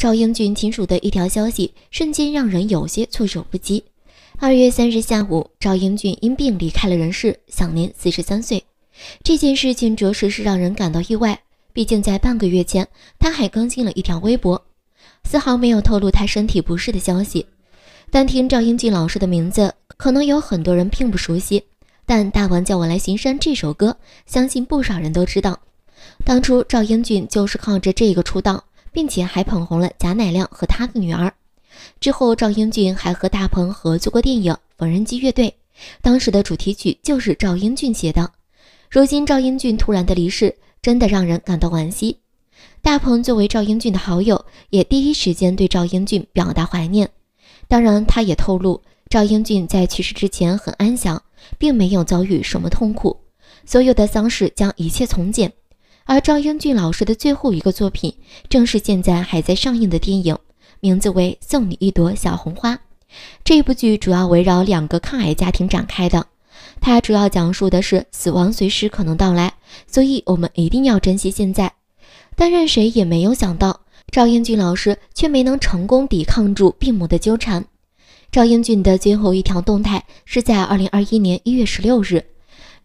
赵英俊亲属的一条消息，瞬间让人有些措手不及。二月三日下午，赵英俊因病离开了人世，享年四十三岁。这件事情着实是让人感到意外，毕竟在半个月前，他还更新了一条微博，丝毫没有透露他身体不适的消息。单听赵英俊老师的名字，可能有很多人并不熟悉，但大王叫我来巡山这首歌，相信不少人都知道。当初赵英俊就是靠着这个出道。并且还捧红了贾乃亮和他的女儿。之后，赵英俊还和大鹏合作过电影《缝纫机乐队》，当时的主题曲就是赵英俊写的。如今赵英俊突然的离世，真的让人感到惋惜。大鹏作为赵英俊的好友，也第一时间对赵英俊表达怀念。当然，他也透露赵英俊在去世之前很安详，并没有遭遇什么痛苦，所有的丧事将一切从简。而赵英俊老师的最后一个作品，正是现在还在上映的电影，名字为《送你一朵小红花》。这部剧主要围绕两个抗癌家庭展开的，它主要讲述的是死亡随时可能到来，所以我们一定要珍惜现在。但任谁也没有想到，赵英俊老师却没能成功抵抗住病魔的纠缠。赵英俊的最后一条动态是在二零二一年一月十六日，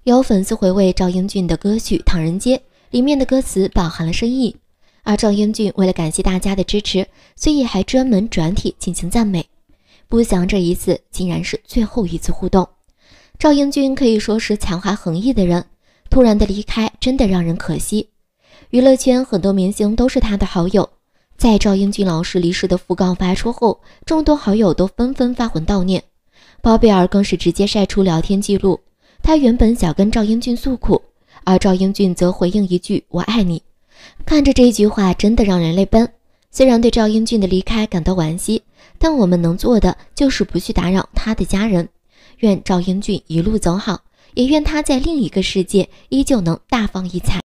有粉丝回味赵英俊的歌曲《唐人街》。里面的歌词饱含了深意，而赵英俊为了感谢大家的支持，所以还专门转体进行赞美。不想这一次竟然是最后一次互动。赵英俊可以说是才华横溢的人，突然的离开真的让人可惜。娱乐圈很多明星都是他的好友，在赵英俊老师离世的讣告发出后，众多好友都纷纷发文悼念，包贝尔更是直接晒出聊天记录，他原本想跟赵英俊诉苦。而赵英俊则回应一句：“我爱你。”看着这一句话，真的让人泪奔。虽然对赵英俊的离开感到惋惜，但我们能做的就是不去打扰他的家人。愿赵英俊一路走好，也愿他在另一个世界依旧能大放异彩。